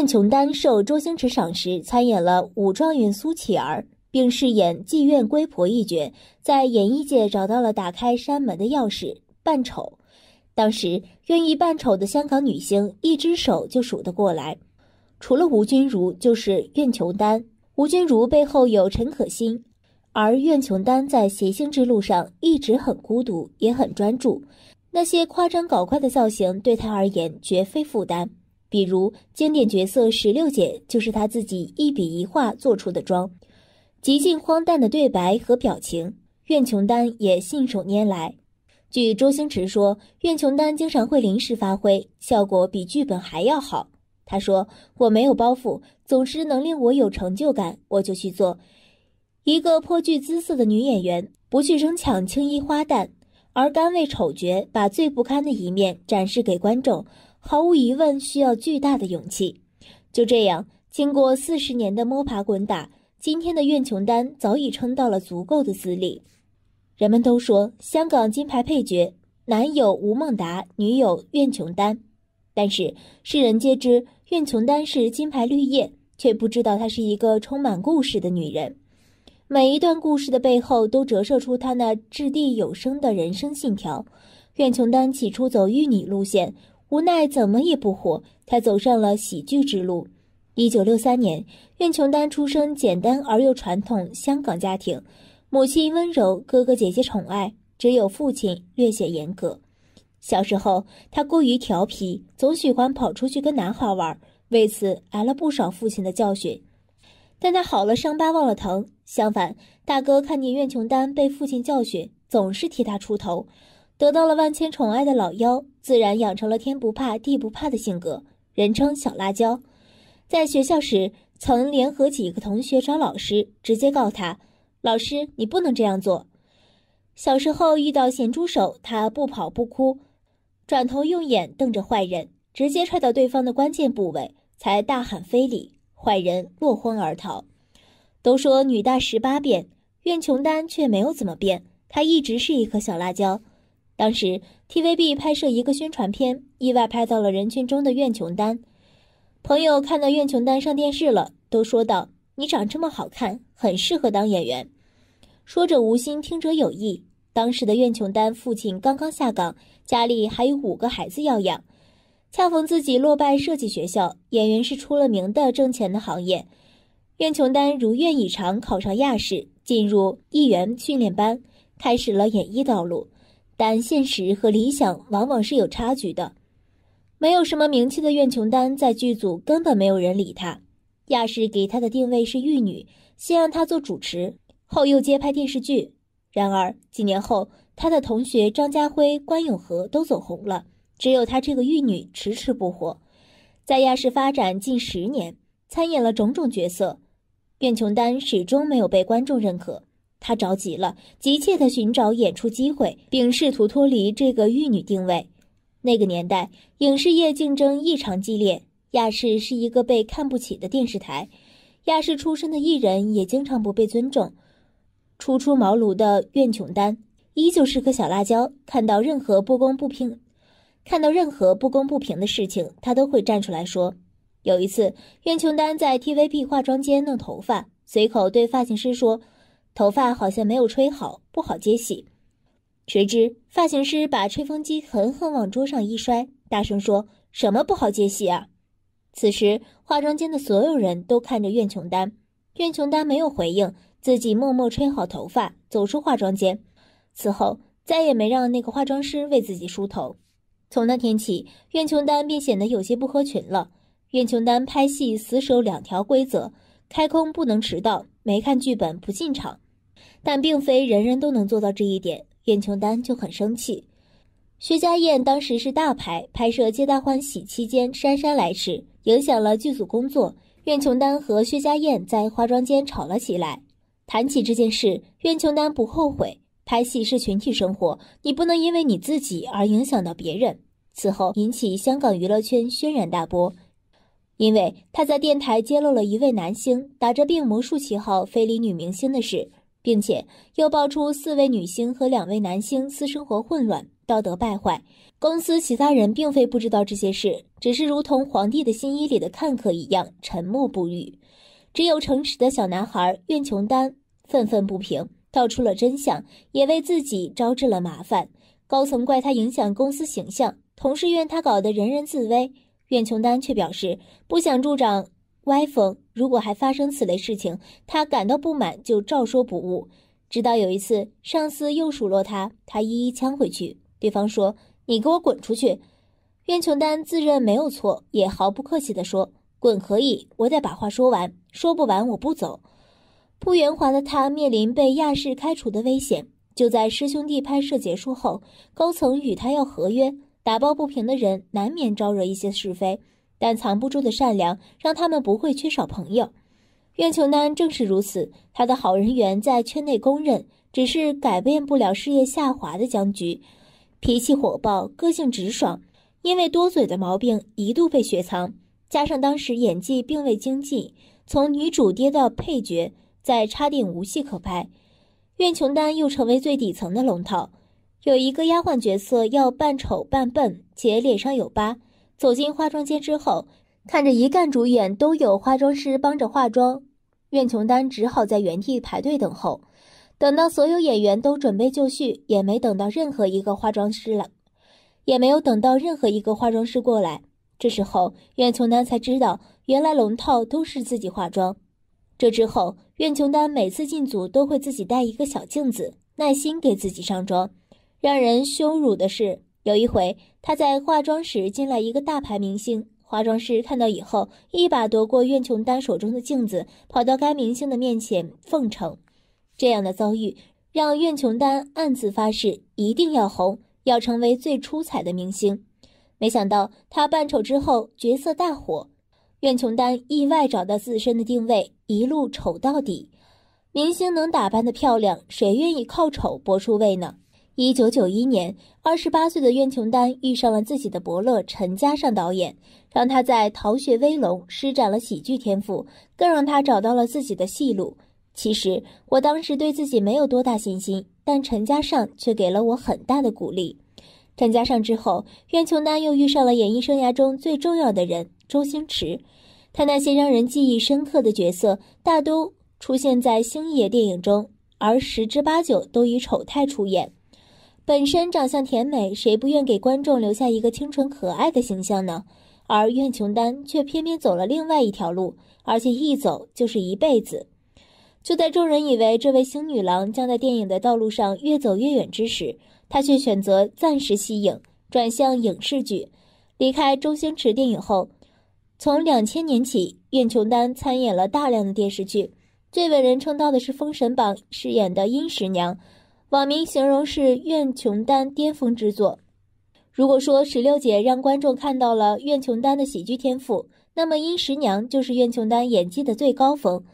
苑琼丹受周星驰赏识，参演了《武状元苏乞儿》，并饰演妓院龟婆一角，在演艺界找到了打开山门的钥匙——扮丑。当时愿意扮丑的香港女星，一只手就数得过来，除了吴君如，就是苑琼丹。吴君如背后有陈可辛，而苑琼丹在谐星之路上一直很孤独，也很专注。那些夸张搞怪的造型，对她而言绝非负担。比如经典角色石榴姐，就是她自己一笔一画做出的妆，极尽荒诞的对白和表情，苑琼丹也信手拈来。据周星驰说，苑琼丹经常会临时发挥，效果比剧本还要好。他说：“我没有包袱，总之能令我有成就感，我就去做。”一个颇具姿色的女演员，不去争抢青衣花旦，而甘为丑角，把最不堪的一面展示给观众。毫无疑问，需要巨大的勇气。就这样，经过四十年的摸爬滚打，今天的苑琼丹早已撑到了足够的资历。人们都说香港金牌配角，男友吴孟达，女友苑琼丹。但是世人皆知苑琼丹是金牌绿叶，却不知道她是一个充满故事的女人。每一段故事的背后，都折射出她那掷地有声的人生信条。苑琼丹起初走玉女路线。无奈怎么也不火，他走上了喜剧之路。一九六三年，苑琼丹出生简单而又传统香港家庭，母亲温柔，哥哥姐姐宠爱，只有父亲略显严格。小时候，他过于调皮，总喜欢跑出去跟男孩玩，为此挨了不少父亲的教训。但他好了伤疤忘了疼，相反，大哥看见苑琼丹被父亲教训，总是替他出头。得到了万千宠爱的老妖，自然养成了天不怕地不怕的性格，人称小辣椒。在学校时，曾联合几个同学找老师，直接告他：“老师，你不能这样做。”小时候遇到咸猪手，他不跑不哭，转头用眼瞪着坏人，直接踹到对方的关键部位，才大喊“非礼”，坏人落荒而逃。都说女大十八变，苑琼丹却没有怎么变，她一直是一颗小辣椒。当时 TVB 拍摄一个宣传片，意外拍到了人群中的苑琼丹。朋友看到苑琼丹上电视了，都说道：“你长这么好看，很适合当演员。”说者无心，听者有意。当时的苑琼丹父亲刚刚下岗，家里还有五个孩子要养，恰逢自己落败设计学校。演员是出了名的挣钱的行业。苑琼丹如愿以偿考上亚视，进入艺员训练班，开始了演艺道路。但现实和理想往往是有差距的。没有什么名气的苑琼丹在剧组根本没有人理她，亚视给她的定位是玉女，先让她做主持，后又接拍电视剧。然而几年后，她的同学张家辉、关咏荷都走红了，只有她这个玉女迟迟不火。在亚视发展近十年，参演了种种角色，苑琼丹始终没有被观众认可。他着急了，急切地寻找演出机会，并试图脱离这个玉女定位。那个年代，影视业竞争异常激烈，亚视是一个被看不起的电视台，亚视出身的艺人也经常不被尊重。初出茅庐的苑琼丹依旧是颗小辣椒，看到任何不公不平，看到任何不公不平的事情，她都会站出来说。有一次，苑琼丹在 TVB 化妆间弄头发，随口对发型师说。头发好像没有吹好，不好接戏。谁知发型师把吹风机狠狠往桌上一摔，大声说：“什么不好接戏啊？”此时化妆间的所有人都看着苑琼丹，苑琼丹没有回应，自己默默吹好头发，走出化妆间。此后再也没让那个化妆师为自己梳头。从那天起，苑琼丹便显得有些不合群了。苑琼丹拍戏死守两条规则：开空不能迟到。没看剧本不进场，但并非人人都能做到这一点。苑琼丹就很生气。薛家燕当时是大牌，拍摄《皆大欢喜》期间姗姗来迟，影响了剧组工作。苑琼丹和薛家燕在化妆间吵了起来。谈起这件事，苑琼丹不后悔，拍戏是群体生活，你不能因为你自己而影响到别人。此后引起香港娱乐圈轩然大波。因为他在电台揭露了一位男星打着病魔术旗号非礼女明星的事，并且又爆出四位女星和两位男星私生活混乱、道德败坏。公司其他人并非不知道这些事，只是如同皇帝的新衣里的看客一样沉默不语。只有诚实的小男孩苑琼丹愤愤不平，道出了真相，也为自己招致了麻烦。高层怪他影响公司形象，同事怨他搞得人人自危。苑琼丹却表示不想助长歪风，如果还发生此类事情，他感到不满就照说不误。直到有一次上司又数落他，他一一呛回去。对方说：“你给我滚出去！”苑琼丹自认没有错，也毫不客气地说：“滚可以，我得把话说完，说不完我不走。”不圆滑的他面临被亚视开除的危险。就在师兄弟拍摄结束后，高层与他要合约。打抱不平的人难免招惹一些是非，但藏不住的善良让他们不会缺少朋友。苑琼丹正是如此，他的好人缘在圈内公认，只是改变不了事业下滑的僵局。脾气火爆，个性直爽，因为多嘴的毛病一度被雪藏，加上当时演技并未精进，从女主跌到配角，在插电无戏可拍，苑琼丹又成为最底层的龙套。有一个丫鬟角色要扮丑扮笨且脸上有疤，走进化妆间之后，看着一干主演都有化妆师帮着化妆，苑琼丹只好在原地排队等候。等到所有演员都准备就绪，也没等到任何一个化妆师了，也没有等到任何一个化妆师过来。这时候，苑琼丹才知道原来龙套都是自己化妆。这之后，苑琼丹每次进组都会自己带一个小镜子，耐心给自己上妆。让人羞辱的是，有一回他在化妆室进来一个大牌明星，化妆师看到以后，一把夺过苑琼丹手中的镜子，跑到该明星的面前奉承。这样的遭遇让苑琼丹暗自发誓，一定要红，要成为最出彩的明星。没想到他扮丑之后角色大火，苑琼丹意外找到自身的定位，一路丑到底。明星能打扮的漂亮，谁愿意靠丑博出位呢？一九九一年，二十八岁的苑琼丹遇上了自己的伯乐陈嘉上导演，让他在《逃学威龙》施展了喜剧天赋，更让他找到了自己的戏路。其实我当时对自己没有多大信心，但陈嘉上却给了我很大的鼓励。陈嘉上之后，苑琼丹又遇上了演艺生涯中最重要的人周星驰。他那些让人记忆深刻的角色，大都出现在星爷电影中，而十之八九都以丑态出演。本身长相甜美，谁不愿给观众留下一个清纯可爱的形象呢？而苑琼丹却偏偏走了另外一条路，而且一走就是一辈子。就在众人以为这位星女郎将在电影的道路上越走越远之时，她却选择暂时息影，转向影视剧。离开周星驰电影后，从两千年起，苑琼丹参演了大量的电视剧，最为人称道的是《封神榜》饰演的殷十娘。网名形容是苑琼丹巅峰之作。如果说《石榴姐》让观众看到了苑琼丹的喜剧天赋，那么《殷十娘》就是苑琼丹演技的最高峰。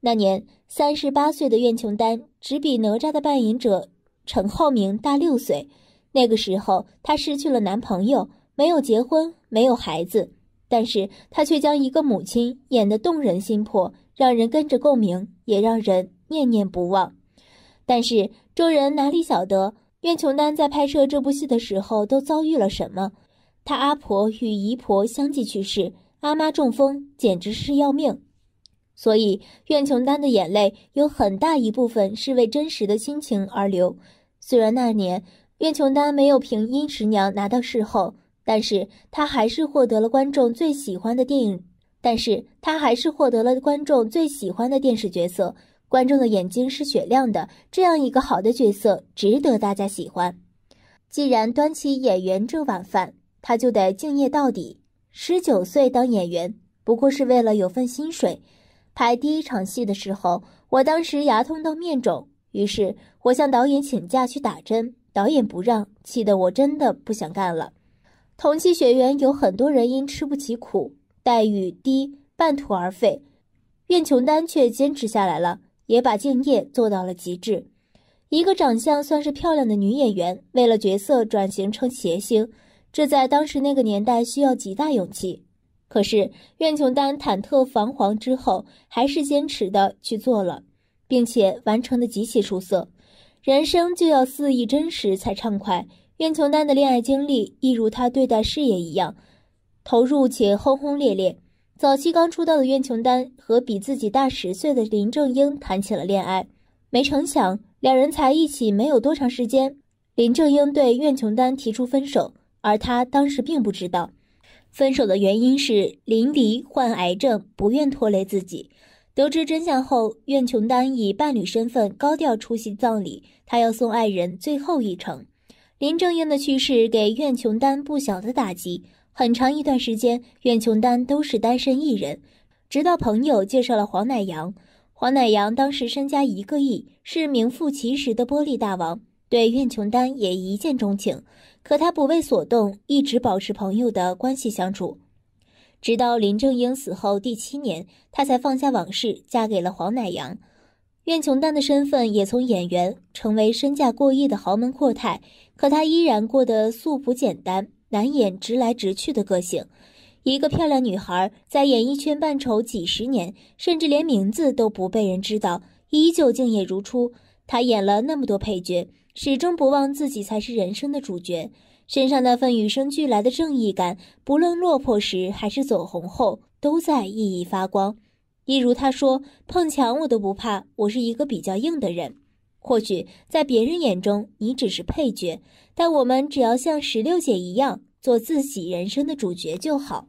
那年三十八岁的苑琼丹，只比哪吒的扮演者陈浩明大六岁。那个时候，她失去了男朋友，没有结婚，没有孩子，但是她却将一个母亲演得动人心魄，让人跟着共鸣，也让人念念不忘。但是众人哪里晓得，苑琼丹在拍摄这部戏的时候都遭遇了什么？她阿婆与姨婆相继去世，阿妈中风，简直是要命。所以苑琼丹的眼泪有很大一部分是为真实的亲情而流。虽然那年苑琼丹没有凭《殷十娘》拿到视后，但是她还是获得了观众最喜欢的电影，但是她还是获得了观众最喜欢的电视角色。观众的眼睛是雪亮的，这样一个好的角色值得大家喜欢。既然端起演员这碗饭，他就得敬业到底。十九岁当演员，不过是为了有份薪水。排第一场戏的时候，我当时牙痛到面肿，于是我向导演请假去打针，导演不让，气得我真的不想干了。同期学员有很多人因吃不起苦，待遇低，半途而废，苑琼丹却坚持下来了。也把敬业做到了极致。一个长相算是漂亮的女演员，为了角色转型成谐星，这在当时那个年代需要极大勇气。可是苑琼丹忐忑彷徨之后，还是坚持的去做了，并且完成的极其出色。人生就要肆意真实才畅快。苑琼丹的恋爱经历，亦如她对待事业一样，投入且轰轰烈烈。早期刚出道的苑琼丹和比自己大十岁的林正英谈起了恋爱，没成想两人才一起没有多长时间，林正英对苑琼丹提出分手，而他当时并不知道，分手的原因是林迪患癌症不愿拖累自己。得知真相后，苑琼丹以伴侣身份高调出席葬礼，他要送爱人最后一程。林正英的去世给苑琼丹不小的打击。很长一段时间，苑琼丹都是单身一人，直到朋友介绍了黄乃阳。黄乃阳当时身家一个亿，是名副其实的“玻璃大王”，对苑琼丹也一见钟情。可他不为所动，一直保持朋友的关系相处。直到林正英死后第七年，他才放下往事，嫁给了黄乃阳。苑琼丹的身份也从演员成为身价过亿的豪门阔太，可她依然过得素朴简单。难掩直来直去的个性。一个漂亮女孩在演艺圈扮丑几十年，甚至连名字都不被人知道，依旧敬业如初。她演了那么多配角，始终不忘自己才是人生的主角。身上那份与生俱来的正义感，不论落魄时还是走红后，都在熠熠发光。一如她说：“碰墙我都不怕，我是一个比较硬的人。”或许在别人眼中，你只是配角，但我们只要像石榴姐一样，做自己人生的主角就好。